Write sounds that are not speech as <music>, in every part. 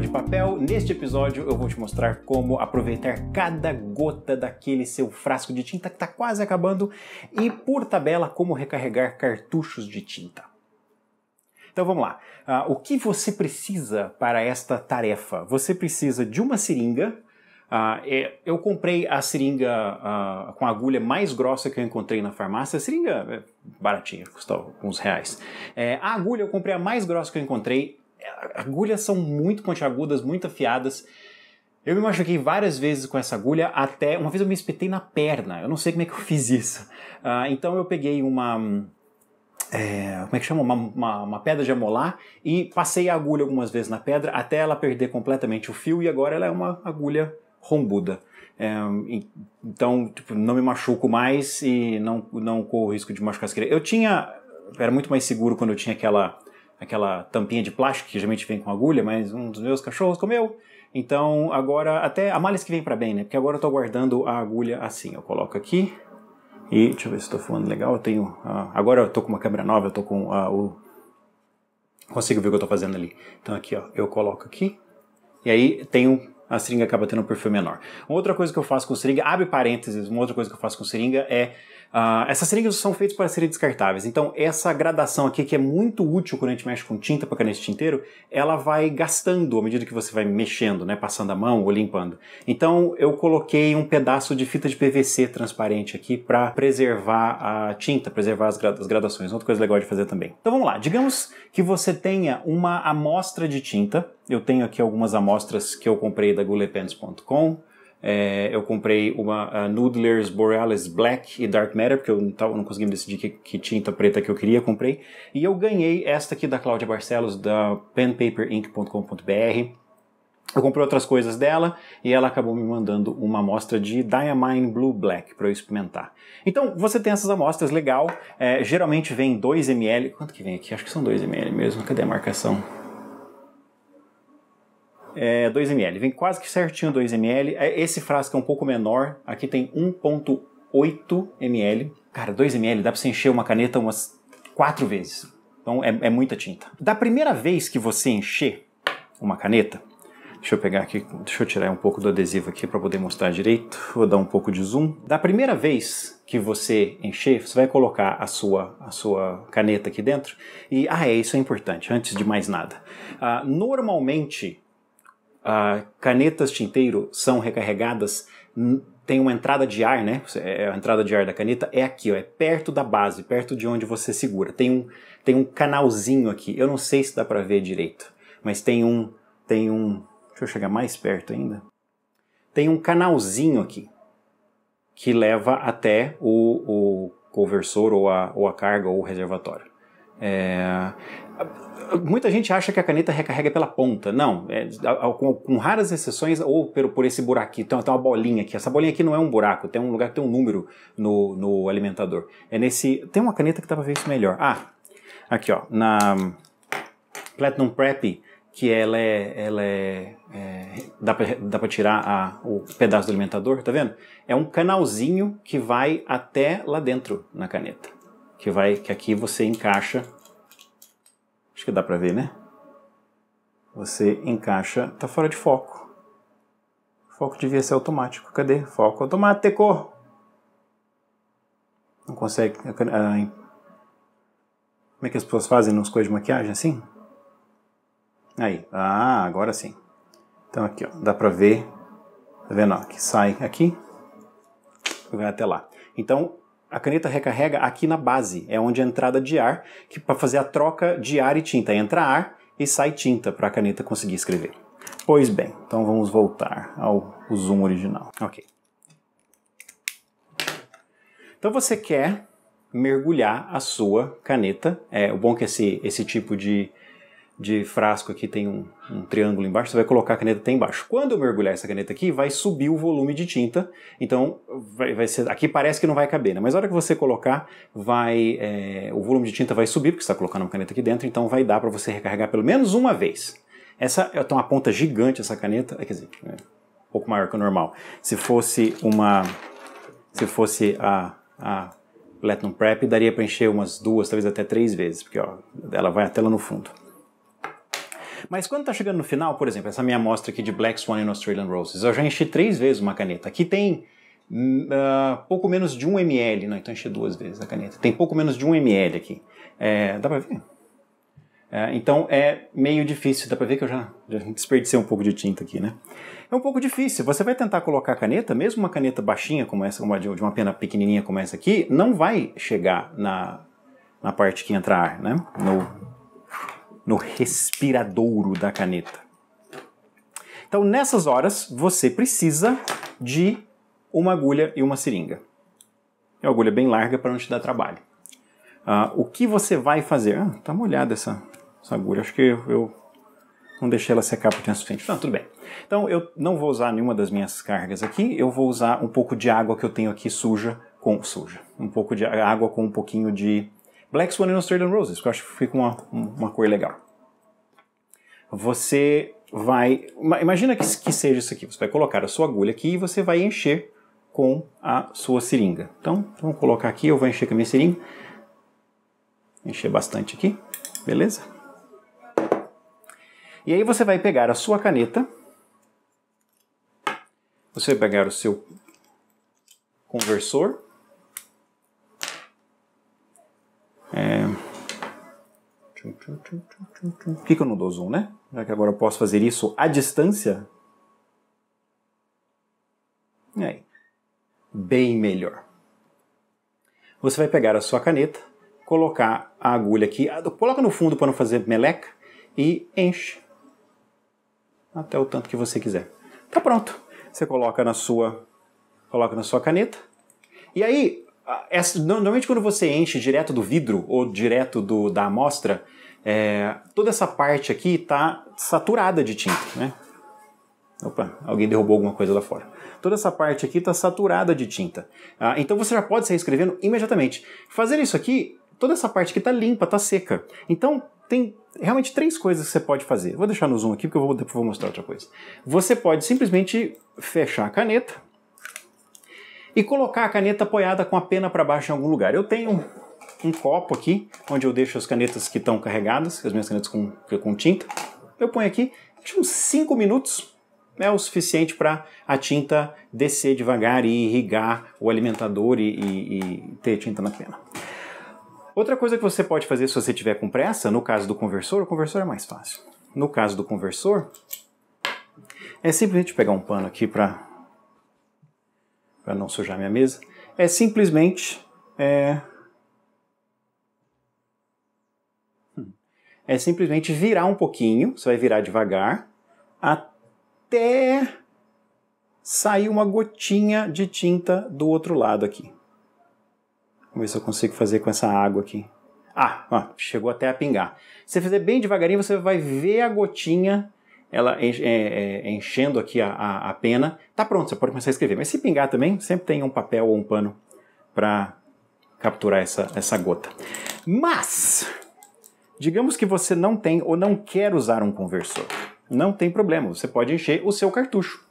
de Papel. Neste episódio eu vou te mostrar como aproveitar cada gota daquele seu frasco de tinta que está quase acabando e, por tabela, como recarregar cartuchos de tinta. Então vamos lá. Uh, o que você precisa para esta tarefa? Você precisa de uma seringa. Uh, eu comprei a seringa uh, com a agulha mais grossa que eu encontrei na farmácia. A seringa é baratinha, custou uns reais. É, a agulha eu comprei a mais grossa que eu encontrei agulhas são muito pontiagudas, muito afiadas. Eu me machuquei várias vezes com essa agulha, até uma vez eu me espetei na perna. Eu não sei como é que eu <laughs> fiz isso. Uh, então eu peguei uma. É, como é que chama? Uma, uma, uma, pedra de amolar e passei a agulha algumas vezes na pedra até ela perder completamente o fio e agora ela é uma agulha rombuda. É, então, tipo, não me machuco mais e não, não corro risco de machucar as crianças. Eu tinha. Era muito mais seguro quando eu tinha aquela aquela tampinha de plástico que geralmente vem com agulha, mas um dos meus cachorros comeu. Então agora, até a que vem para bem, né? Porque agora eu tô guardando a agulha assim. Eu coloco aqui e deixa eu ver se estou falando legal. Eu tenho. Uh, agora eu tô com uma câmera nova, eu tô com uh, o. Consigo ver o que eu tô fazendo ali. Então aqui, ó, eu coloco aqui. E aí tenho a seringa acaba tendo um perfil menor. Uma outra coisa que eu faço com seringa, abre parênteses, uma outra coisa que eu faço com seringa é. Uh, essas seringas são feitas para serem descartáveis, então essa gradação aqui, que é muito útil quando a gente mexe com tinta para caneta de tinteiro, ela vai gastando à medida que você vai mexendo, né, passando a mão ou limpando. Então eu coloquei um pedaço de fita de PVC transparente aqui para preservar a tinta, preservar as, gra as gradações, outra coisa legal de fazer também. Então vamos lá, digamos que você tenha uma amostra de tinta, eu tenho aqui algumas amostras que eu comprei da gulepens.com. É, eu comprei uma Noodler's Borealis Black e Dark Matter, porque eu não, não consegui decidir que, que, tinta preta que eu queria, comprei. E eu ganhei esta aqui da Cláudia Barcelos, da penpaperinc.com.br. Eu comprei outras coisas dela e ela acabou me mandando uma amostra de Diamine Blue Black para eu experimentar. Então você tem essas amostras, legal. É, geralmente vem 2 ml. Quanto que vem aqui? Acho que são 2 ml mesmo. Cadê a marcação? é, 2ml. Vem quase que certinho 2ml. É, esse frasco é um pouco menor. Aqui tem 1.8 ml. Cara, 2ml dá pra você encher uma caneta umas quatro vezes. Então é, é, muita tinta. Da primeira vez que você encher uma caneta, deixa eu pegar aqui, deixa eu tirar um pouco do adesivo aqui para poder mostrar direito. Vou dar um pouco de zoom. Da primeira vez que você encher, você vai colocar a sua, a sua caneta aqui dentro. E ah, é isso é importante. Antes de mais nada, ah, normalmente Uh, canetas tinteiro são recarregadas, tem uma entrada de ar, né? É, a entrada de ar da caneta é aqui, ó, é perto da base, perto de onde você segura. Tem um, tem um canalzinho aqui. Eu não sei se dá para ver direito, mas tem um, tem um. Deixa eu chegar mais perto ainda. Tem um canalzinho aqui que leva até o, o conversor ou a, ou a carga ou o reservatório. É... Muita gente acha que a caneta recarrega pela ponta. Não, é, com, com, raras exceções, ou por, por esse buraquinho. Tem, tem, uma bolinha aqui. Essa bolinha aqui não é um buraco, tem um lugar que tem um número no, no alimentador. É nesse. Tem uma caneta que dá pra ver isso melhor. Ah, aqui ó, na Platinum Prep, que ela é. Ela é, é dá, pra, dá pra tirar a, o pedaço do alimentador, tá vendo? É um canalzinho que vai até lá dentro na caneta que vai que aqui você encaixa. Acho que dá para ver, né? Você encaixa, tá fora de foco. O foco devia ser automático. Cadê? Foco automático. Não consegue. Ah, Como é que as pessoas fazem nos coisas de maquiagem assim? Aí. Ah, agora sim. Então aqui, ó, dá pra ver. Tá vendo? Ó, que sai aqui vai até lá. Então, a caneta recarrega aqui na base, é onde é a entrada de ar, que para fazer a troca de ar e tinta. Entra ar e sai tinta para a caneta conseguir escrever. Pois bem, então vamos voltar ao zoom original. Ok. Então você quer mergulhar a sua caneta. É, o bom é que esse, esse tipo de de frasco aqui tem um, um, triângulo embaixo, você vai colocar a caneta até embaixo. Quando eu mergulhar essa caneta aqui, vai subir o volume de tinta, então vai, vai ser, aqui parece que não vai caber, né? mas na hora que você colocar, vai, é, o volume de tinta vai subir, porque você está colocando uma caneta aqui dentro, então vai dar para você recarregar pelo menos uma vez. Essa é uma ponta gigante, essa caneta, quer dizer, é um pouco maior que o normal. Se fosse uma, se fosse a, a Platinum Prep, daria para encher umas duas, talvez até três vezes, porque ó, ela vai até lá no fundo. Mas quando tá chegando no final, por exemplo, essa minha amostra aqui de Black Swan and Australian Roses, eu já enchi três vezes uma caneta. Aqui tem uh, pouco menos de um ml, não, então enchi duas vezes a caneta. Tem pouco menos de um ml aqui. É, dá pra ver? É, então é meio difícil, dá pra ver que eu já, já desperdicei um pouco de tinta aqui, né? É um pouco difícil, você vai tentar colocar a caneta, mesmo uma caneta baixinha como essa, uma de, de uma pena pequenininha como essa aqui, não vai chegar na, na parte que entrar, né? No, no respiradouro da caneta. Então, nessas horas, você precisa de uma agulha e uma seringa. É uma agulha bem larga para não te dar trabalho. Ah, o que você vai fazer? Ah, tá molhada essa, essa agulha. Acho que eu não deixei ela secar por tempo suficiente. Não, tudo bem. Então, eu não vou usar nenhuma das minhas cargas aqui. Eu vou usar um pouco de água que eu tenho aqui suja com suja. Um pouco de água com um pouquinho de Black Swan e Australian Roses, que eu acho que fica uma, uma cor legal. Você vai. Imagina que, que seja isso aqui. Você vai colocar a sua agulha aqui e você vai encher com a sua seringa. Então, vamos colocar aqui, eu vou encher com a minha seringa. Encher bastante aqui, beleza? E aí você vai pegar a sua caneta, você vai pegar o seu conversor, Por que, que eu não dou zoom, né? Já que agora eu posso fazer isso à distância. E aí? Bem melhor. Você vai pegar a sua caneta, colocar a agulha aqui, coloca no fundo para não fazer meleca e enche até o tanto que você quiser. Tá pronto. Você coloca na sua, coloca na sua caneta. E aí, essa, normalmente quando você enche direto do vidro ou direto do, da amostra, é, toda essa parte aqui está saturada de tinta, né? Opa, alguém derrubou alguma coisa lá fora. Toda essa parte aqui está saturada de tinta. Ah, então você já pode sair escrevendo imediatamente. Fazer isso aqui, toda essa parte aqui está limpa, está seca. Então tem realmente três coisas que você pode fazer. Vou deixar no zoom aqui porque eu vou, vou mostrar outra coisa. Você pode simplesmente fechar a caneta e colocar a caneta apoiada com a pena para baixo em algum lugar. Eu tenho um copo aqui, onde eu deixo as canetas que estão carregadas, as minhas canetas com, com tinta. Eu ponho aqui, acho uns 5 minutos é o suficiente para a tinta descer devagar e irrigar o alimentador e, e, e ter tinta na pena. Outra coisa que você pode fazer se você tiver com pressa, no caso do conversor, o conversor é mais fácil. No caso do conversor, é simplesmente pegar um pano aqui para para não sujar minha mesa, é simplesmente é, é simplesmente virar um pouquinho, você vai virar devagar, até sair uma gotinha de tinta do outro lado aqui. Vamos ver se eu consigo fazer com essa água aqui. Ah, ó, chegou até a pingar. Se você fizer bem devagarinho, você vai ver a gotinha ela é, é, é, enchendo aqui a, a, a pena, tá pronto, você pode começar a escrever. Mas se pingar também, sempre tem um papel ou um pano para capturar essa, essa gota. Mas, digamos que você não tem ou não quer usar um conversor. Não tem problema, você pode encher o seu cartucho.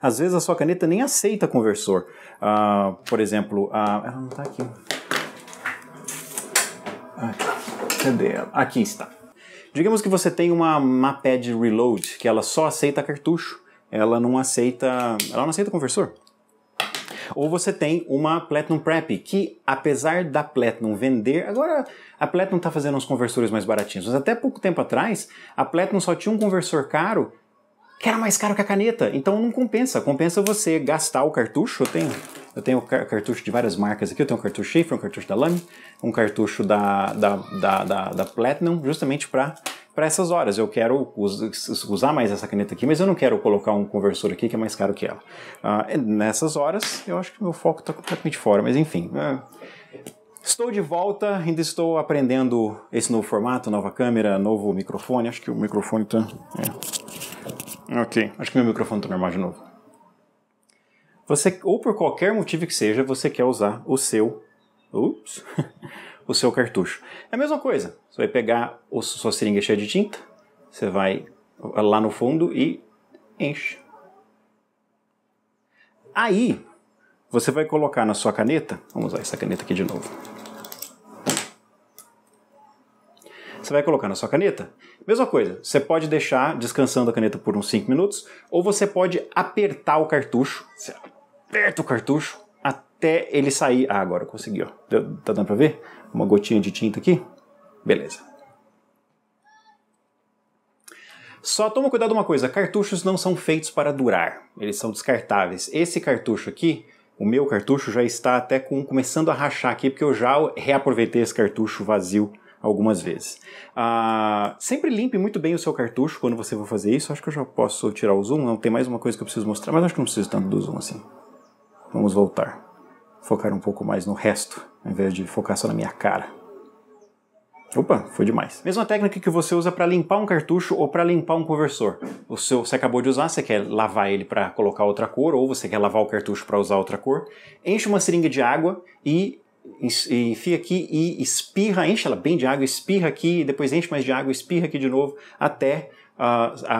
Às vezes a sua caneta nem aceita conversor. Uh, por exemplo, a... ela não está aqui. Ah, cadê ela? Aqui está. Digamos que você tem uma MAPAD Reload, que ela só aceita cartucho, ela não aceita, ela não aceita conversor. Ou você tem uma Platinum Prep, que apesar da Platinum vender, agora a Platinum está fazendo uns conversores mais baratinhos, mas até pouco tempo atrás, a Platinum só tinha um conversor caro que era mais caro que a caneta. Então não compensa. Compensa você gastar o cartucho. Eu tenho eu tenho cartucho de várias marcas aqui. Eu tenho um cartucho Schaefer, um cartucho da Lamy, um cartucho da, da, da, da, da Platinum, justamente para para essas horas. Eu quero usar mais essa caneta aqui, mas eu não quero colocar um conversor aqui que é mais caro que ela. Uh, nessas horas, eu acho que meu foco está completamente fora, mas enfim. Uh, estou de volta, ainda estou aprendendo esse novo formato, nova câmera, novo microfone. Acho que o microfone está. É. Ok, acho que meu microfone está normal de novo. Você, ou por qualquer motivo que seja, você quer usar o seu. Ups! <laughs> o seu cartucho. É a mesma coisa. Você vai pegar a sua seringa cheia de tinta, você vai ah, lá no fundo e enche. Aí, você vai colocar na sua caneta. Vamos usar essa caneta aqui de novo. Você vai colocar na sua caneta. Mesma coisa, você pode deixar descansando a caneta por uns 5 minutos, ou você pode apertar o cartucho. Certo aperta o cartucho até ele sair. Ah, agora eu consegui, ó. tá dando pra ver? Uma gotinha de tinta aqui. Beleza. Só toma cuidado uma coisa, cartuchos não são feitos para durar, eles são descartáveis. Esse cartucho aqui, o meu cartucho já está até com, começando a rachar aqui, porque eu já reaproveitei esse cartucho vazio algumas vezes. Ah, sempre limpe muito bem o seu cartucho quando você for fazer isso. Acho que eu já posso tirar o zoom. Não tem mais uma coisa que eu preciso mostrar, mas acho que não preciso tanto do zoom assim. Vamos voltar. Focar um pouco mais no resto, ao invés de focar só na minha cara. Opa, foi demais. Mesma técnica que você usa para limpar um cartucho ou para limpar um conversor. O seu você acabou de usar, você quer lavar ele para colocar outra cor ou você quer lavar o cartucho para usar outra cor. Enche uma seringa de água e enfia aqui e espirra, enche ela bem de água, espirra aqui, depois enche mais de água, espirra aqui de novo até a, a,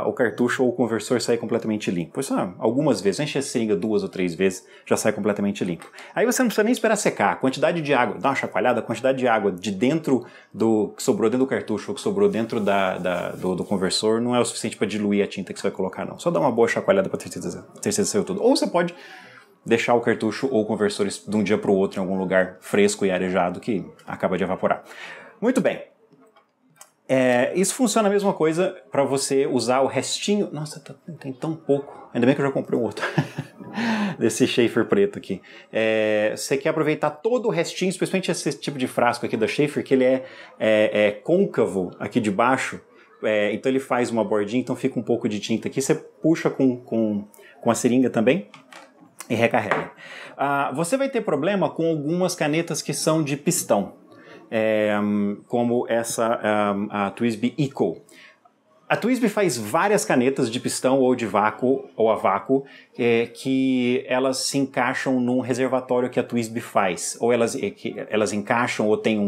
a, o cartucho ou o conversor sair completamente limpo. Isso ah, algumas vezes, enche a seringa duas ou três vezes, já sai completamente limpo. Aí você não precisa nem esperar secar. A quantidade de água, dá uma chacoalhada, a quantidade de água de dentro do que sobrou dentro do cartucho ou que sobrou dentro da, da do, do, conversor não é o suficiente para diluir a tinta que você vai colocar, não. Só dá uma boa chacoalhada para ter certeza que saiu tudo. Ou você pode deixar o cartucho ou o conversor de um dia para o outro em algum lugar fresco e arejado que acaba de evaporar. Muito bem, é, isso funciona a mesma coisa para você usar o restinho. Nossa, tá, tem tão pouco. Ainda bem que eu já comprei um outro. <laughs> Desse Schaefer preto aqui. É, você quer aproveitar todo o restinho, especialmente esse tipo de frasco aqui da Schaefer, que ele é, é, é côncavo aqui de baixo. É, então ele faz uma bordinha, então fica um pouco de tinta aqui. Você puxa com, com, com a seringa também e recarrega. Ah, você vai ter problema com algumas canetas que são de pistão é, como essa ehm, a Twisby Eco. A Twisby faz várias canetas de pistão ou de vácuo ou a vácuo é, que elas se encaixam num reservatório que a Twisby faz, ou elas, é, elas encaixam ou tem um,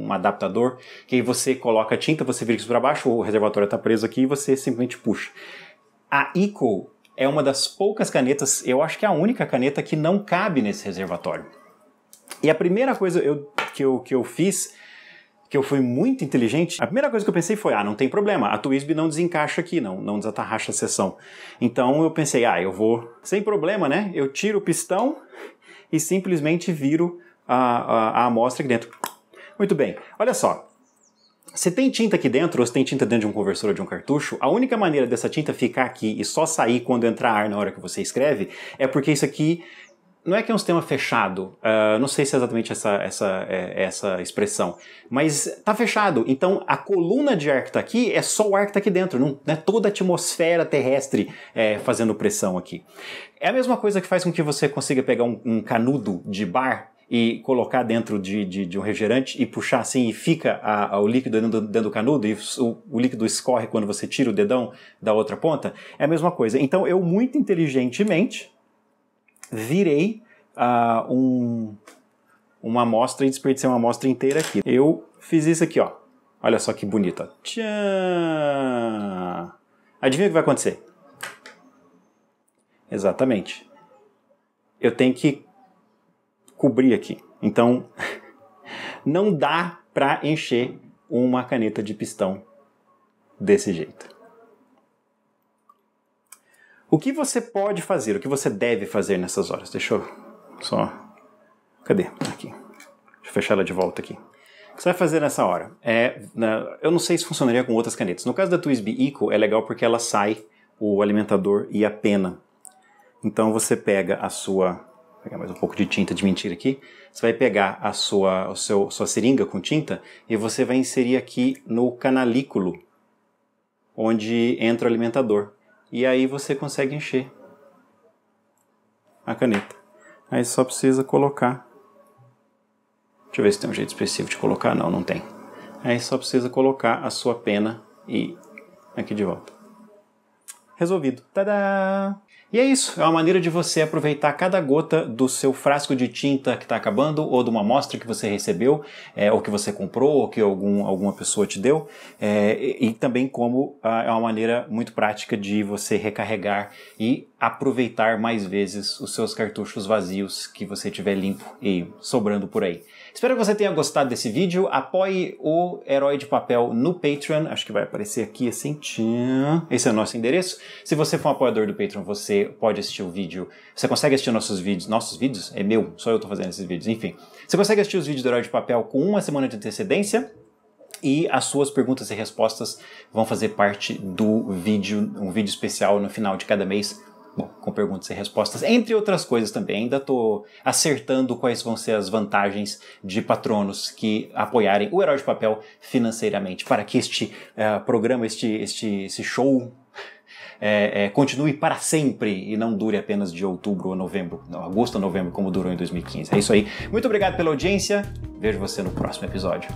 um, um, adaptador que aí você coloca a tinta, você vira isso para baixo, o reservatório está preso aqui e você simplesmente puxa. A Eco é uma das poucas canetas, eu acho que é a única caneta que não cabe nesse reservatório. E a primeira coisa, eu que eu, que eu fiz, que eu fui muito inteligente, a primeira coisa que eu pensei foi, ah, não tem problema, a Twisby não desencaixa aqui, não, não desatarracha a sessão. Então eu pensei, ah, eu vou, sem problema, né? Eu tiro o pistão e simplesmente viro a, a, a amostra aqui dentro. Muito bem, olha só. Se tem tinta aqui dentro, ou se tem tinta dentro de um conversor ou de um cartucho, a única maneira dessa tinta ficar aqui e só sair quando entrar ar na hora que você escreve é porque isso aqui não é que é um sistema fechado, uh, não sei se é exatamente essa, essa, é, essa expressão, mas tá fechado. Então a coluna de ar que está aqui é só o ar que está aqui dentro, não, não é toda a atmosfera terrestre é, fazendo pressão aqui. É a mesma coisa que faz com que você consiga pegar um, um canudo de bar e colocar dentro de, de, de, um refrigerante e puxar assim e fica a, a, o líquido dentro, dentro, do canudo e o, o, líquido escorre quando você tira o dedão da outra ponta, é a mesma coisa. Então eu muito inteligentemente virei uh, um, uma amostra e desperdicei uma amostra inteira aqui. Eu fiz isso aqui, ó. Olha só que bonita. Tchan! Adivinha o que vai acontecer? Exatamente. Eu tenho que cobrir aqui. Então, <laughs> não dá para encher uma caneta de pistão desse jeito. O que você pode fazer, o que você deve fazer nessas horas? Deixa eu só. Cadê? Aqui. Deixa eu fechar ela de volta aqui. O que você vai fazer nessa hora? É, na... Né, eu não sei se funcionaria com outras canetas. No caso da Twisby Eco, é legal porque ela sai o alimentador e a pena. Então você pega a sua. Vou pegar mais um pouco de tinta de mentira aqui. Você vai pegar a sua, o seu, sua seringa com tinta e você vai inserir aqui no canalículo onde entra o alimentador e aí você consegue encher a caneta. Aí só precisa colocar. Deixa eu ver se tem um jeito específico de colocar. Não, não tem. Aí só precisa colocar a sua pena e aqui de volta. Resolvido. Tadá! E é isso, é uma maneira de você aproveitar cada gota do seu frasco de tinta que está acabando, ou de uma amostra que você recebeu, é, ou que você comprou, ou que algum, alguma pessoa te deu, é, e, e, também como ah, é uma maneira muito prática de você recarregar e aproveitar mais vezes os seus cartuchos vazios que você tiver limpo e sobrando por aí. Espero que você tenha gostado desse vídeo. Apoie o Herói de Papel no Patreon. Acho que vai aparecer aqui assim. Esse é o nosso endereço. Se você for um apoiador do Patreon, você pode assistir o vídeo. Você consegue assistir nossos vídeos. Nossos vídeos? É meu, só eu tô fazendo esses vídeos. Enfim. Você consegue assistir os vídeos do Herói de Papel com uma semana de antecedência e as suas perguntas e respostas vão fazer parte do vídeo, um vídeo especial no final de cada mês Bom, com perguntas e respostas, entre outras coisas também. Ainda estou acertando quais vão ser as vantagens de patronos que apoiarem o Herói de Papel financeiramente, para que este uh, programa, este, este, este show é, é, continue para sempre e não dure apenas de outubro ou novembro, não, agosto ou novembro, como durou em 2015. É isso aí. Muito obrigado pela audiência. Vejo você no próximo episódio.